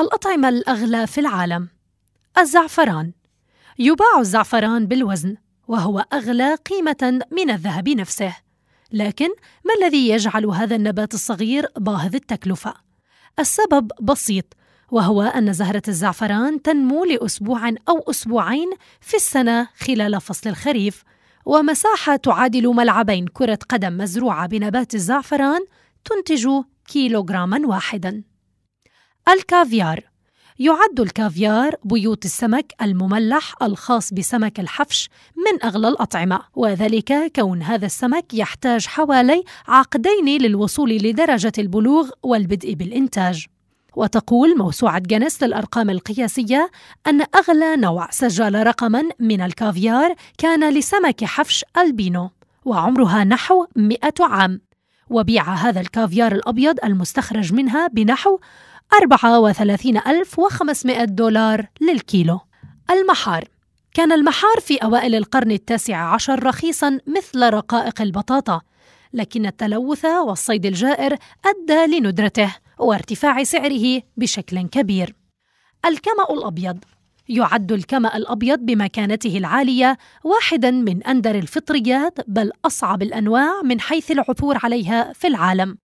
الأطعمة الأغلى في العالم الزعفران يباع الزعفران بالوزن وهو أغلى قيمة من الذهب نفسه لكن ما الذي يجعل هذا النبات الصغير باهظ التكلفة؟ السبب بسيط وهو أن زهرة الزعفران تنمو لأسبوع أو أسبوعين في السنة خلال فصل الخريف ومساحة تعادل ملعبين كرة قدم مزروعة بنبات الزعفران تنتج كيلوغراما واحداً الكافيار يعد الكافيار بيوت السمك المملح الخاص بسمك الحفش من أغلى الأطعمة، وذلك كون هذا السمك يحتاج حوالي عقدين للوصول لدرجة البلوغ والبدء بالإنتاج. وتقول موسوعة جنس للأرقام القياسية أن أغلى نوع سجل رقمًا من الكافيار كان لسمك حفش ألبينو، وعمرها نحو 100 عام. وبيع هذا الكافيار الأبيض المستخرج منها بنحو 34500 دولار للكيلو المحار كان المحار في أوائل القرن التاسع عشر رخيصا مثل رقائق البطاطا لكن التلوث والصيد الجائر أدى لندرته وارتفاع سعره بشكل كبير الكمأ الأبيض يعد الكمأ الأبيض بمكانته العالية واحدا من أندر الفطريات بل أصعب الأنواع من حيث العثور عليها في العالم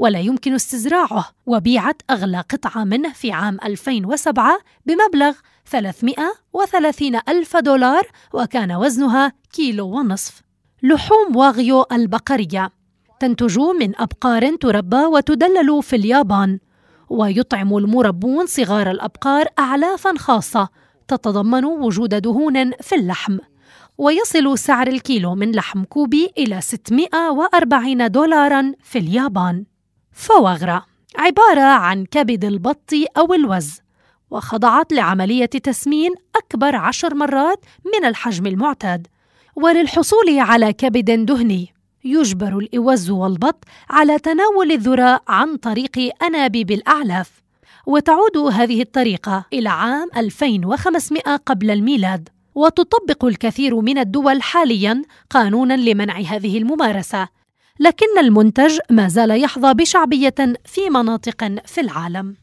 ولا يمكن استزراعه وبيعت أغلى قطعة منه في عام 2007 بمبلغ 330 ألف دولار وكان وزنها كيلو ونصف لحوم واغيو البقرية تنتج من أبقار تربى وتدلل في اليابان ويطعم المربون صغار الأبقار أعلافا خاصة تتضمن وجود دهون في اللحم ويصل سعر الكيلو من لحم كوبي إلى 640 دولارا في اليابان فوغرة عبارة عن كبد البط أو الوز وخضعت لعملية تسمين أكبر عشر مرات من الحجم المعتاد وللحصول على كبد دهني يجبر الإوز والبط على تناول الذرة عن طريق أنابيب الأعلاف وتعود هذه الطريقة إلى عام 2500 قبل الميلاد وتطبق الكثير من الدول حاليا قانونا لمنع هذه الممارسة لكن المنتج ما زال يحظى بشعبية في مناطق في العالم.